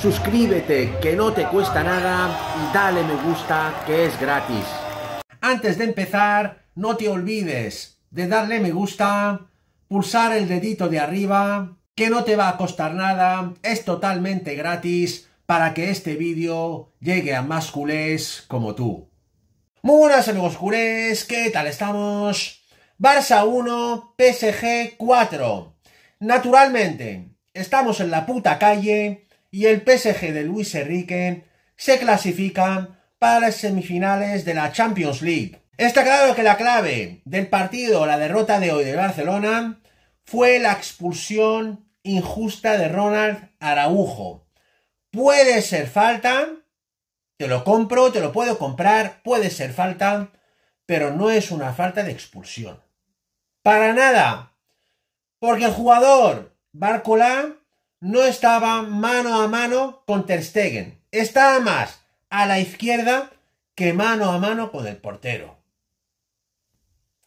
suscríbete que no te cuesta nada y dale me gusta que es gratis. Antes de empezar, no te olvides de darle me gusta, pulsar el dedito de arriba, que no te va a costar nada, es totalmente gratis para que este vídeo llegue a más culés como tú. Muy buenas amigos culés, ¿qué tal estamos? Barça 1, PSG 4. Naturalmente, estamos en la puta calle y el PSG de Luis Enrique se clasifican para las semifinales de la Champions League. Está claro que la clave del partido, la derrota de hoy de Barcelona, fue la expulsión injusta de Ronald Araujo. Puede ser falta, te lo compro, te lo puedo comprar, puede ser falta, pero no es una falta de expulsión. Para nada, porque el jugador Barcola no estaba mano a mano con Ter Stegen. Estaba más a la izquierda que mano a mano con el portero.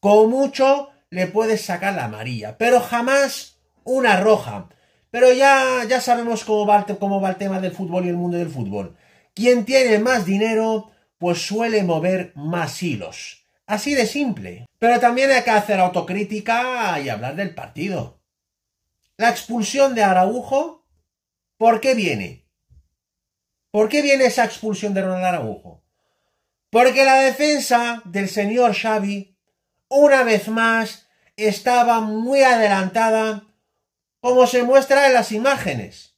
Con mucho le puedes sacar la amarilla, pero jamás una roja. Pero ya, ya sabemos cómo va, cómo va el tema del fútbol y el mundo del fútbol. Quien tiene más dinero, pues suele mover más hilos. Así de simple. Pero también hay que hacer autocrítica y hablar del partido. La expulsión de Araujo, ¿por qué viene? ¿Por qué viene esa expulsión de Ronald Araujo? Porque la defensa del señor Xavi, una vez más, estaba muy adelantada, como se muestra en las imágenes.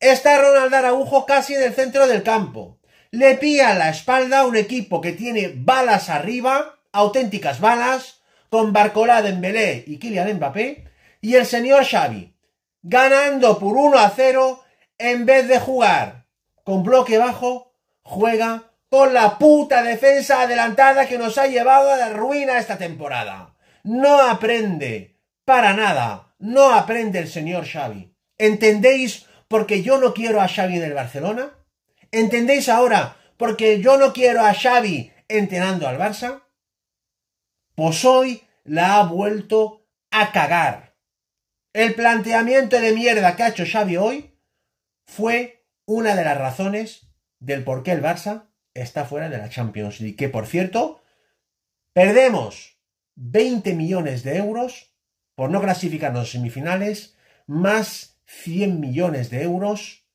Está Ronald Araujo casi en el centro del campo. Le pilla la espalda un equipo que tiene balas arriba, auténticas balas, con en Dembélé y Kylian Mbappé, y el señor Xavi, ganando por 1 a 0 en vez de jugar con bloque bajo, juega con la puta defensa adelantada que nos ha llevado a la ruina esta temporada. No aprende, para nada, no aprende el señor Xavi. ¿Entendéis por qué yo no quiero a Xavi en el Barcelona? ¿Entendéis ahora por qué yo no quiero a Xavi entrenando al Barça? Pues hoy la ha vuelto a cagar. El planteamiento de mierda que ha hecho Xavi hoy fue una de las razones del por qué el Barça está fuera de la Champions League. Que por cierto, perdemos 20 millones de euros por no clasificarnos en semifinales, más 100 millones de euros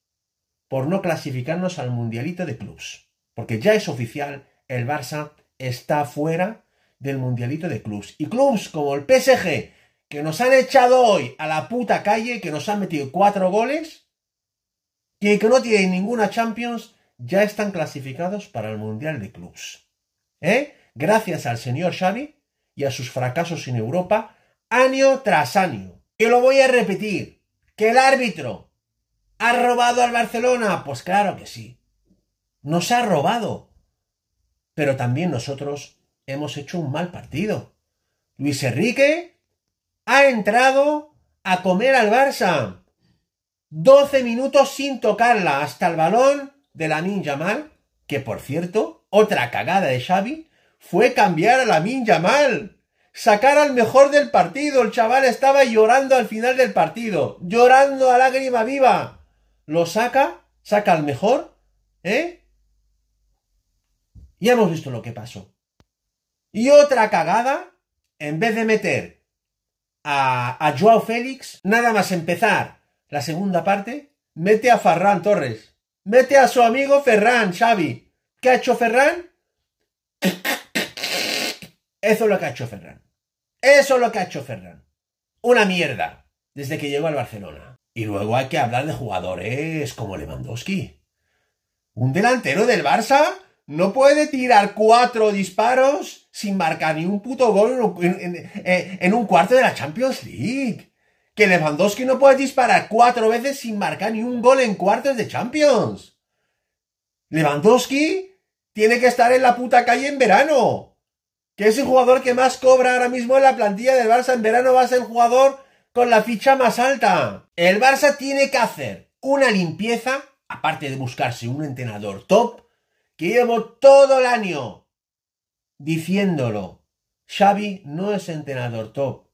por no clasificarnos al Mundialito de Clubs. Porque ya es oficial, el Barça está fuera del Mundialito de Clubs. Y clubs como el PSG, que nos han echado hoy a la puta calle, que nos han metido cuatro goles, y que no tienen ninguna Champions, ya están clasificados para el Mundial de Clubs. ¿Eh? Gracias al señor Xavi y a sus fracasos en Europa, año tras año. Que lo voy a repetir, que el árbitro ha robado al Barcelona, pues claro que sí. Nos ha robado. Pero también nosotros hemos hecho un mal partido. Luis Enrique ha entrado a comer al Barça. 12 minutos sin tocarla hasta el balón de la Mal. que por cierto, otra cagada de Xavi, fue cambiar a la Mal. Sacar al mejor del partido. El chaval estaba llorando al final del partido. Llorando a lágrima viva. Lo saca, saca al mejor, ¿eh? y hemos visto lo que pasó. Y otra cagada, en vez de meter a, Joao Félix, nada más empezar la segunda parte, mete a Ferran Torres. Mete a su amigo Ferran, Xavi. ¿Qué ha hecho Ferran? Eso es lo que ha hecho Ferran. Eso es lo que ha hecho Ferran. Una mierda. Desde que llegó al Barcelona. Y luego hay que hablar de jugadores como Lewandowski. Un delantero del Barça no puede tirar cuatro disparos sin marcar ni un puto gol eh, en, un cuarto de la Champions League. Que Lewandowski no puede disparar cuatro veces sin marcar ni un gol en cuartos de Champions. Lewandowski tiene que estar en la puta calle en verano. Que es el jugador que más cobra ahora mismo en la plantilla del Barça. En verano va a ser el jugador con la ficha más alta. El Barça tiene que hacer una limpieza, aparte de buscarse un entrenador top, que llevo todo el año diciéndolo. Xavi no es entrenador top.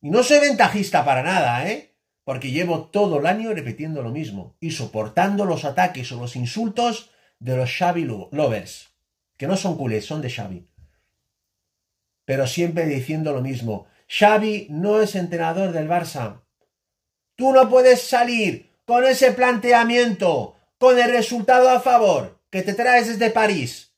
Y no soy ventajista para nada, ¿eh? Porque llevo todo el año repitiendo lo mismo y soportando los ataques o los insultos de los Xavi lovers, que no son culés, son de Xavi. Pero siempre diciendo lo mismo. Xavi no es entrenador del Barça. Tú no puedes salir con ese planteamiento, con el resultado a favor, que te traes desde París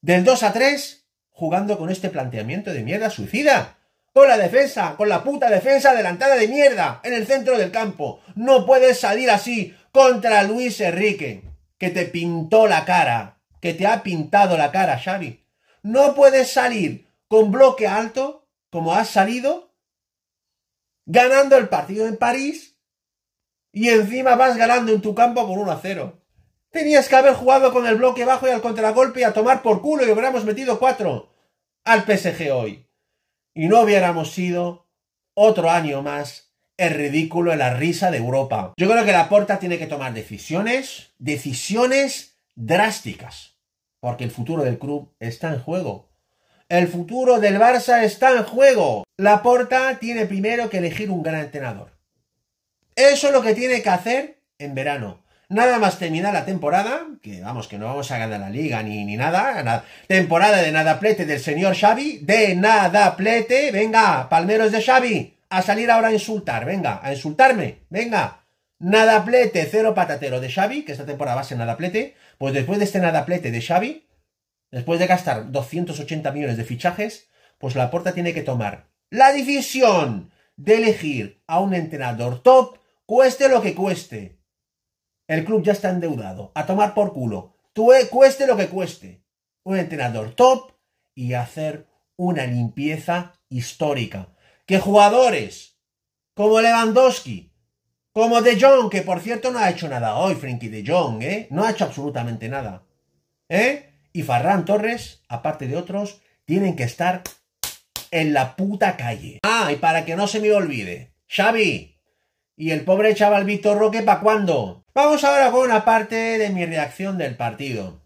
del 2 a 3 jugando con este planteamiento de mierda suicida. Con la defensa, con la puta defensa adelantada de mierda en el centro del campo. No puedes salir así contra Luis Enrique, que te pintó la cara, que te ha pintado la cara, Xavi. No puedes salir con bloque alto, como has salido, ganando el partido en París, y encima vas ganando en tu campo por 1 a 0. Tenías que haber jugado con el bloque bajo y al contragolpe y a tomar por culo y hubiéramos metido cuatro al PSG hoy. Y no hubiéramos sido otro año más el ridículo en la risa de Europa. Yo creo que la Porta tiene que tomar decisiones, decisiones drásticas, porque el futuro del club está en juego. El futuro del Barça está en juego. La Porta tiene primero que elegir un gran entrenador. Eso es lo que tiene que hacer en verano. Nada más terminar la temporada, que vamos, que no vamos a ganar la liga ni, ni nada, Temporada de nada del señor Xavi, de nada venga, palmeros de Xavi, a salir ahora a insultar, venga, a insultarme, venga. Nada plete, cero patatero de Xavi, que esta temporada va a ser nada Pues después de este nadaplete de Xavi, después de gastar 280 millones de fichajes, pues la puerta tiene que tomar la decisión de elegir a un entrenador top, cueste lo que cueste. El club ya está endeudado. A tomar por culo. Tú eh, cueste lo que cueste. Un entrenador top y hacer una limpieza histórica. Que jugadores como Lewandowski, como De Jong, que por cierto no ha hecho nada hoy, Frenkie De Jong, ¿eh? No ha hecho absolutamente nada. ¿Eh? Y Farran Torres, aparte de otros, tienen que estar en la puta calle. Ah, y para que no se me olvide, Xavi y el pobre chaval Víctor Roque, ¿para cuándo? Vamos ahora con una parte de mi reacción del partido.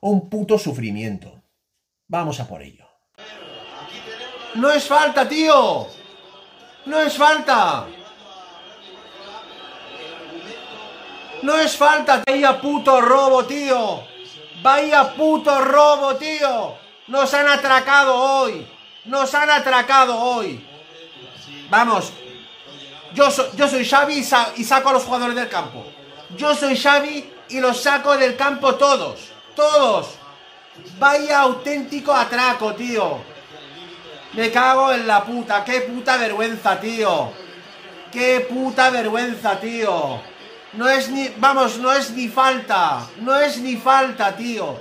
Un puto sufrimiento. Vamos a por ello. No es falta, tío. No es falta. No es falta. Vaya puto robo, tío. Vaya puto robo, tío. Nos han atracado hoy. Nos han atracado hoy. Vamos. Yo, yo soy Xavi y saco a los jugadores del campo. Yo soy Xavi y los saco del campo todos. Todos. Vaya auténtico atraco, tío. Me cago en la puta. Qué puta vergüenza, tío. Qué puta vergüenza, tío. No es ni... Vamos, no es ni falta. No es ni falta, tío.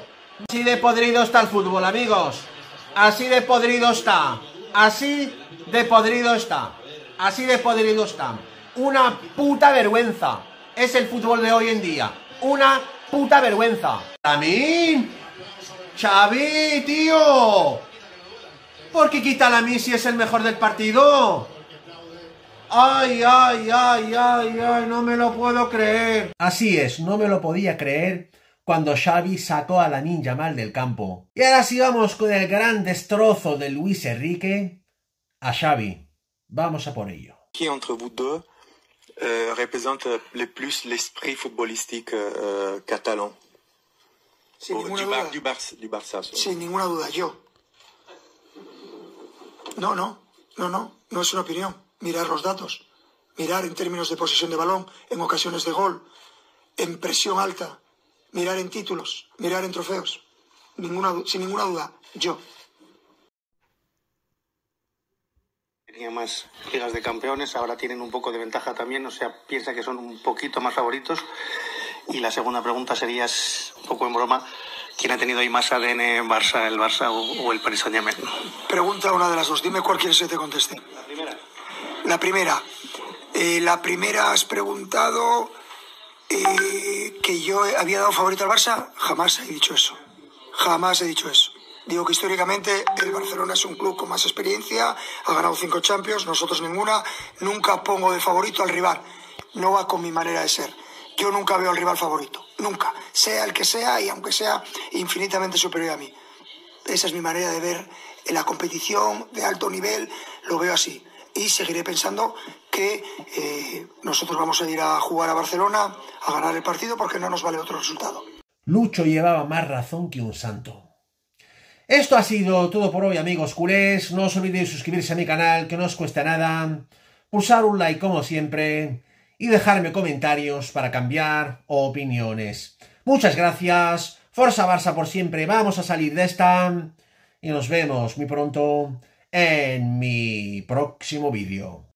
Así de podrido está el fútbol, amigos. Así de podrido está. Así de podrido está. Así de podrido está. Una puta vergüenza es el fútbol de hoy en día. Una puta vergüenza. mí, ¡Xavi, tío! ¿Por qué quita a Lamín si es el mejor del partido? ¡Ay, ay, ay, ay, ay! No me lo puedo creer. Así es, no me lo podía creer cuando Xavi sacó a la ninja mal del campo. Y ahora sí vamos con el gran destrozo de Luis Enrique a Xavi. Vamos a por ello. entre Euh, Representa euh, le plus l'esprit footballistique euh, catalan Sin ninguna duda. Barça. Sin ninguna duda, yo. No, no, no, no, no es una opinión. Mirar los datos, mirar en términos de posesión de balón, en ocasiones de gol, en presión alta, mirar en títulos, mirar en trofeos. Ninguna, sin ninguna duda, yo. tenía más ligas de campeones, ahora tienen un poco de ventaja también, o sea, piensa que son un poquito más favoritos. Y la segunda pregunta sería, un poco en broma, ¿quién ha tenido ahí más ADN en Barça, el Barça o, el Paris Saint-Germain? Pregunta una de las dos, dime cuál quieres que te conteste. La primera. La primera. Eh, la primera has preguntado eh, que yo había dado favorito al Barça, jamás he dicho eso. Jamás he dicho eso. Digo que históricamente el Barcelona es un club con más experiencia, ha ganado cinco Champions, nosotros ninguna. Nunca pongo de favorito al rival. No va con mi manera de ser. Yo nunca veo al rival favorito, nunca. Sea el que sea y aunque sea infinitamente superior a mí. Esa es mi manera de ver en la competición de alto nivel, lo veo así. Y seguiré pensando que eh, nosotros vamos a ir a jugar a Barcelona, a ganar el partido, porque no nos vale otro resultado. Lucho llevaba más razón que un santo. Esto ha sido todo por hoy, amigos culés. No os olvidéis suscribirse a mi canal, que no os cuesta nada. Pulsar un like, como siempre. Y dejarme comentarios para cambiar opiniones. Muchas gracias. Forza Barça por siempre. Vamos a salir de esta. Y nos vemos muy pronto en mi próximo vídeo.